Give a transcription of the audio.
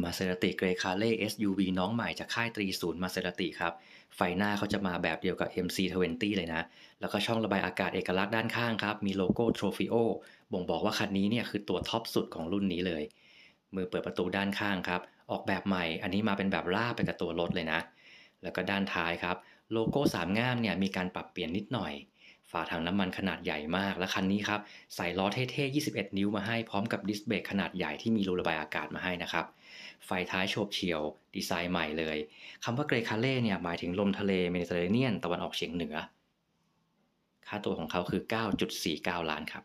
มาเซราติ เกรคาเล่ SUV น้องใหม่จากค่ายตรีศูนย์มาเซราติครับ ไฟหน้าเขาจะมาแบบเดียวกับ MC20 เลยนะ แล้วก็ช่องระบายอากาศเอกลักษณ์ด้านข้างครับ มีโลโก้ Trofeo บ่งบอกว่าคันนี้เนี่ยคือตัวท็อปสุดของรุ่นนี้เลยมือเปิดประตูด้านข้างครับ ออกแบบใหม่ อันนี้มาเป็นแบบล่าไปกับตัวรถเลยนะ แล้วก็ด้านท้ายครับ โลโก้สามง่ามเนี่ยมีการปรับเปลี่ยนนิดหน่อยฝาถังน้ำมันขนาดใหญ่มาก และคันนี้ครับใส่ล้อเท่ๆ 21 นิ้วมาให้ พร้อมกับดิสเบรกขนาดใหญ่ที่มีรูระบายอากาศมาให้นะครับ ไฟท้ายโฉบเฉี่ยวดีไซน์ใหม่เลย คำว่าเกรคาเล่เนี่ยหมายถึงลมทะเลเมดิเตอร์เรเนียน ตะวันออกเฉียงเหนือ ค่าตัวของเขาคือ 9.49 ล้านครับ